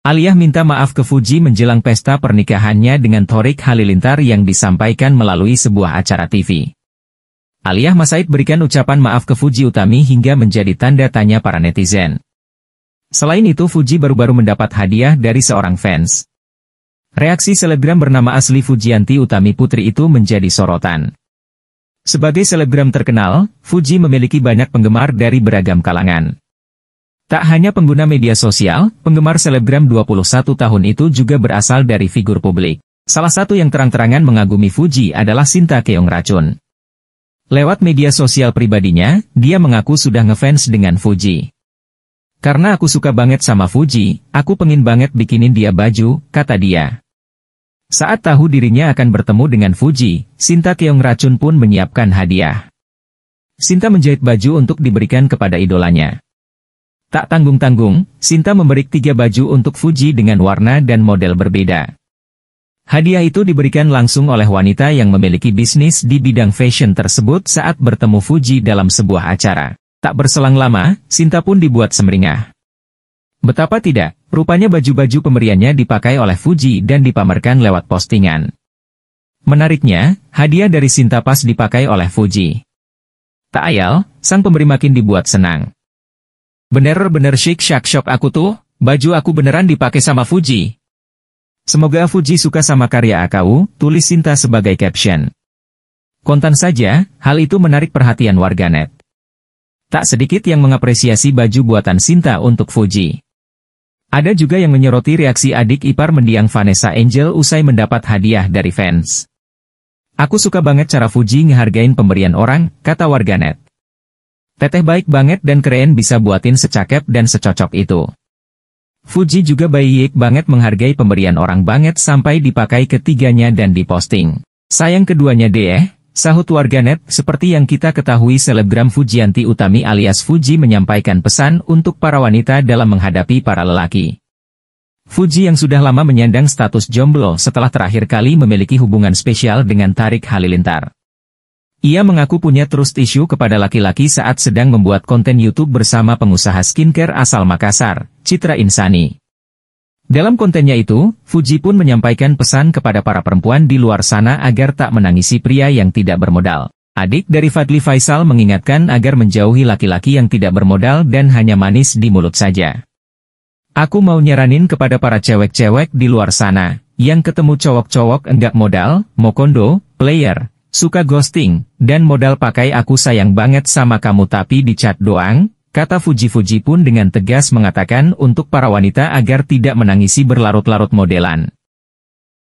Aliyah minta maaf ke Fuji menjelang pesta pernikahannya dengan Torik Halilintar yang disampaikan melalui sebuah acara TV. Aliyah Masaid berikan ucapan maaf ke Fuji Utami hingga menjadi tanda tanya para netizen. Selain itu Fuji baru-baru mendapat hadiah dari seorang fans. Reaksi selebgram bernama asli Fujianti Utami Putri itu menjadi sorotan. Sebagai selebgram terkenal, Fuji memiliki banyak penggemar dari beragam kalangan. Tak hanya pengguna media sosial, penggemar selebgram 21 tahun itu juga berasal dari figur publik. Salah satu yang terang-terangan mengagumi Fuji adalah Sinta Keong Racun. Lewat media sosial pribadinya, dia mengaku sudah ngefans dengan Fuji. Karena aku suka banget sama Fuji, aku pengin banget bikinin dia baju, kata dia. Saat tahu dirinya akan bertemu dengan Fuji, Sinta Keong Racun pun menyiapkan hadiah. Sinta menjahit baju untuk diberikan kepada idolanya. Tak tanggung-tanggung, Sinta memberi tiga baju untuk Fuji dengan warna dan model berbeda. Hadiah itu diberikan langsung oleh wanita yang memiliki bisnis di bidang fashion tersebut saat bertemu Fuji dalam sebuah acara. Tak berselang lama, Sinta pun dibuat semeringah. Betapa tidak, rupanya baju-baju pemberiannya dipakai oleh Fuji dan dipamerkan lewat postingan. Menariknya, hadiah dari Sinta pas dipakai oleh Fuji. Tak ayal, sang pemberi makin dibuat senang. Bener-bener chic shake shock aku tuh, baju aku beneran dipakai sama Fuji. Semoga Fuji suka sama karya AKU, tulis Sinta sebagai caption. Kontan saja, hal itu menarik perhatian warganet. Tak sedikit yang mengapresiasi baju buatan Sinta untuk Fuji. Ada juga yang menyoroti reaksi adik ipar mendiang Vanessa Angel usai mendapat hadiah dari fans. Aku suka banget cara Fuji ngehargain pemberian orang, kata warganet. Teteh baik banget dan keren bisa buatin secakep dan secocok itu. Fuji juga baik banget menghargai pemberian orang banget sampai dipakai ketiganya dan diposting. Sayang keduanya deh, sahut warganet, seperti yang kita ketahui selebgram Fujianti Utami alias Fuji menyampaikan pesan untuk para wanita dalam menghadapi para lelaki. Fuji yang sudah lama menyandang status jomblo setelah terakhir kali memiliki hubungan spesial dengan Tarik Halilintar. Ia mengaku punya trust issue kepada laki-laki saat sedang membuat konten YouTube bersama pengusaha skincare asal Makassar, Citra Insani. Dalam kontennya itu, Fuji pun menyampaikan pesan kepada para perempuan di luar sana agar tak menangisi pria yang tidak bermodal. Adik dari Fadli Faisal mengingatkan agar menjauhi laki-laki yang tidak bermodal dan hanya manis di mulut saja. Aku mau nyaranin kepada para cewek-cewek di luar sana, yang ketemu cowok-cowok enggak modal, mau kondo, player, Suka ghosting, dan modal pakai aku sayang banget sama kamu tapi di chat doang, kata Fuji-Fuji pun dengan tegas mengatakan untuk para wanita agar tidak menangisi berlarut-larut modelan.